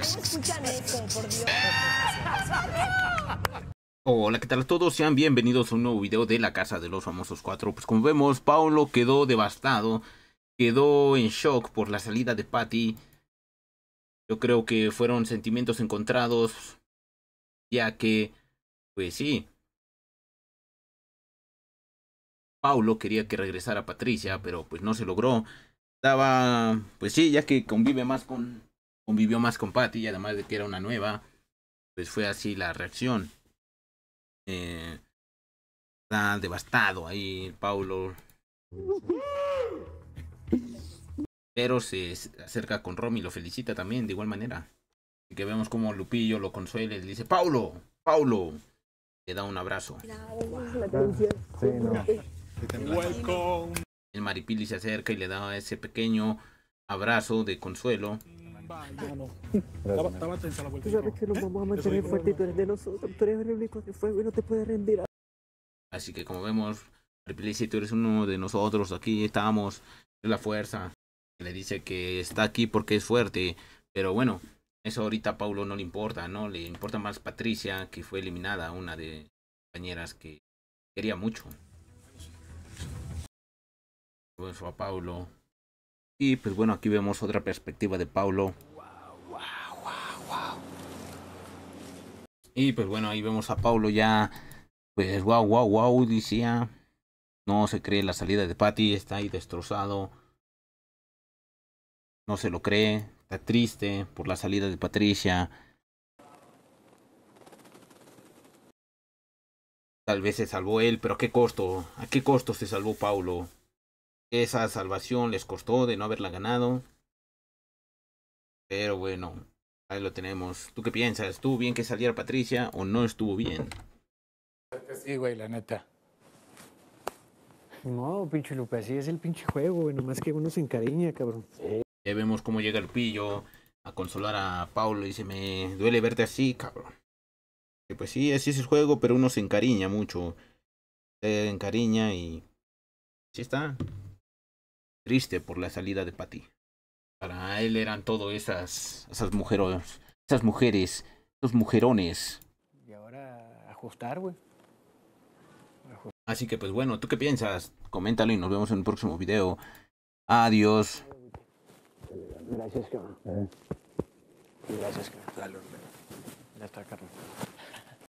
escuchan por Dios. Hola, ¿qué tal a todos? Sean bienvenidos a un nuevo video de la Casa de los Famosos 4. Pues como vemos, Paulo quedó devastado, quedó en shock por la salida de Patty. Yo creo que fueron sentimientos encontrados, ya que, pues sí, Paulo quería que regresara Patricia, pero pues no se logró. Estaba, pues sí, ya que convive más con convivió más con Patty, además de que era una nueva, pues fue así la reacción. Eh, está devastado ahí Paulo. Pero se acerca con Romy, lo felicita también de igual manera. Así que vemos como Lupillo lo consuela y le dice, Paulo, Paulo. Le da un abrazo. El maripili se acerca y le da ese pequeño abrazo de consuelo. Así que como vemos, el tú eres uno de nosotros. Aquí estamos. Es la fuerza. Le dice que está aquí porque es fuerte. Pero bueno, eso ahorita a Paulo no le importa, ¿no? Le importa más Patricia, que fue eliminada, una de compañeras que quería mucho. Bueno, pues, a Paulo y pues bueno, aquí vemos otra perspectiva de Paulo. Y pues bueno, ahí vemos a Paulo ya, pues wow, wow, wow, decía. No se cree la salida de Patty, está ahí destrozado. No se lo cree, está triste por la salida de Patricia. Tal vez se salvó él, pero ¿a qué costo? ¿A qué costo se salvó Paulo? esa salvación les costó de no haberla ganado. Pero bueno, ahí lo tenemos. ¿Tú qué piensas? ¿Estuvo bien que saliera Patricia o no estuvo bien? Sí, güey, la neta. No, pinche Lupe, así es el pinche juego, güey. más que uno se encariña, cabrón. Ya vemos cómo llega el pillo a consolar a Paulo y dice, me duele verte así, cabrón. Y pues sí, así es el juego, pero uno se encariña mucho. Se encariña y... Así está triste por la salida de pati Para él eran todo esas, esas mujeres, esas mujeres, esos mujerones. Y ahora ajustar, güey. Así que pues bueno, ¿tú qué piensas? Coméntalo y nos vemos en un próximo video. Adiós. Gracias, eh. Gracias,